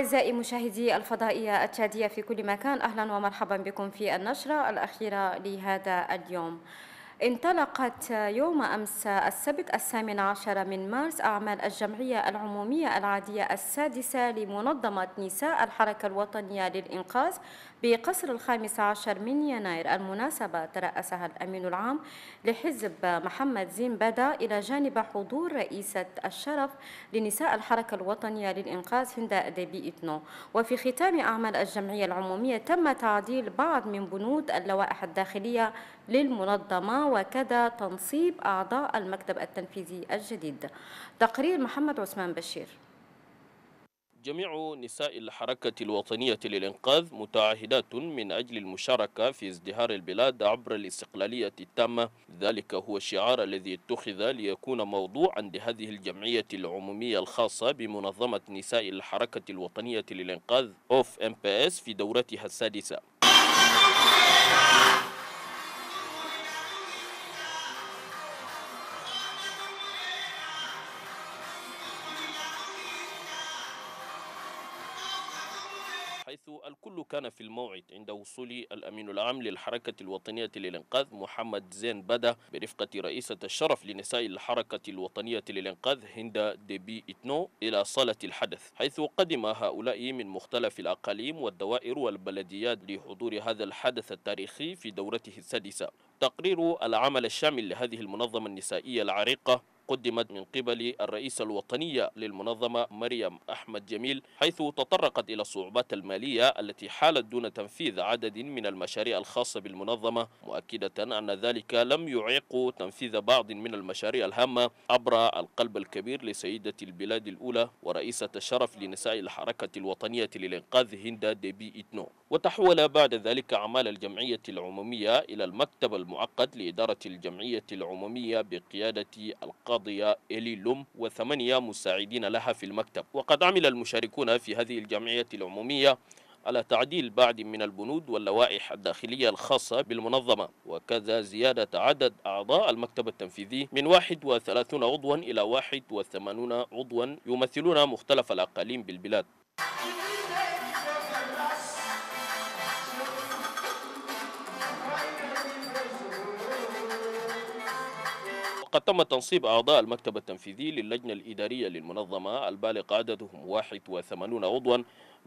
أعزائي مشاهدي الفضائية التشادية في كل مكان أهلا ومرحبا بكم في النشرة الأخيرة لهذا اليوم انطلقت يوم أمس السبت الثامن عشر من مارس أعمال الجمعية العمومية العادية السادسة لمنظمة نساء الحركة الوطنية للإنقاذ بقصر الخامس عشر من يناير المناسبة ترأسها الأمين العام لحزب محمد زين بدا إلى جانب حضور رئيسة الشرف لنساء الحركة الوطنية للإنقاذ هند أدبي إتنو وفي ختام أعمال الجمعية العمومية تم تعديل بعض من بنود اللوائح الداخلية للمنظمة وكذا تنصيب أعضاء المكتب التنفيذي الجديد تقرير محمد عثمان بشير جميع نساء الحركة الوطنية للإنقاذ متعهدات من أجل المشاركة في ازدهار البلاد عبر الاستقلالية التامة ذلك هو الشعار الذي اتخذ ليكون موضوعا لهذه الجمعية العمومية الخاصة بمنظمة نساء الحركة الوطنية للإنقاذ أوف MPS في دورتها السادسة حيث الكل كان في الموعد عند وصول الأمين العام للحركة الوطنية للإنقاذ محمد زين بدا برفقة رئيسة الشرف لنساء الحركة الوطنية للإنقاذ هند ديبي إتنو إلى صالة الحدث حيث قدم هؤلاء من مختلف الأقاليم والدوائر والبلديات لحضور هذا الحدث التاريخي في دورته السادسة تقرير العمل الشامل لهذه المنظمة النسائية العريقة قدمت من قبل الرئيسة الوطنية للمنظمة مريم أحمد جميل حيث تطرقت إلى الصعوبات المالية التي حالت دون تنفيذ عدد من المشاريع الخاصة بالمنظمة مؤكدة أن ذلك لم يعيق تنفيذ بعض من المشاريع الهامة عبر القلب الكبير لسيدة البلاد الأولى ورئيسة الشرف لنساء الحركة الوطنية للإنقاذ هندا ديبي إتنو وتحول بعد ذلك أعمال الجمعية العمومية إلى المكتب المعقد لإدارة الجمعية العمومية بقيادة القاضي القاضية إلي لوم وثمانية مساعدين لها في المكتب وقد عمل المشاركون في هذه الجمعية العمومية على تعديل بعض من البنود واللوائح الداخلية الخاصة بالمنظمة وكذا زيادة عدد أعضاء المكتب التنفيذي من 31 عضوا إلى 81 عضوا يمثلون مختلف الأقاليم بالبلاد وقد تم تنصيب أعضاء المكتب التنفيذي للجنة الإدارية للمنظمة البالغ عددهم 81 عضوا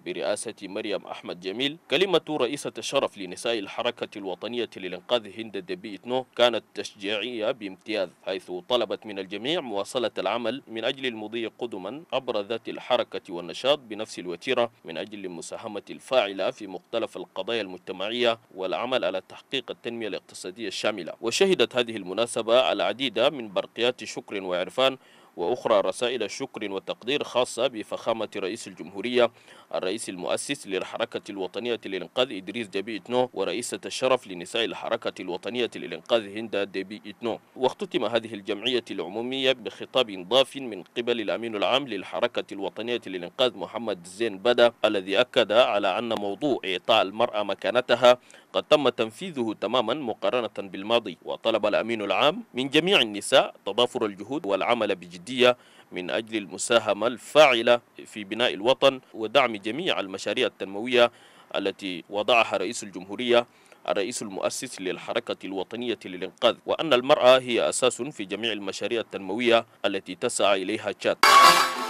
برئاسة مريم أحمد جميل كلمة رئيسة الشرف لنساء الحركة الوطنية للإنقاذ هند الدبي إتنو كانت تشجيعية بامتياز حيث طلبت من الجميع مواصلة العمل من أجل المضي قدما عبر ذات الحركة والنشاط بنفس الوتيرة من أجل المساهمة الفاعلة في مختلف القضايا المجتمعية والعمل على تحقيق التنمية الاقتصادية الشاملة وشهدت هذه المناسبة العديد من برقيات شكر وعرفان وأخرى رسائل شكر وتقدير خاصة بفخامة رئيس الجمهورية الرئيس المؤسس للحركة الوطنية للإنقاذ إدريس ديبي إتنو ورئيسة الشرف لنساء الحركة الوطنية للإنقاذ هند ديبي إتنو واختتم هذه الجمعية العمومية بخطاب ضاف من قبل الأمين العام للحركة الوطنية للإنقاذ محمد زين بدا الذي أكد على أن موضوع إعطاء المرأة مكانتها قد تم تنفيذه تماما مقارنة بالماضي وطلب الأمين العام من جميع النساء تضافر الجهود والعمل بجد الجدية من أجل المساهمة الفاعلة في بناء الوطن ودعم جميع المشاريع التنموية التي وضعها رئيس الجمهورية الرئيس المؤسس للحركة الوطنية للإنقاذ وأن المرأة هي أساس في جميع المشاريع التنموية التي تسعى إليها تشاد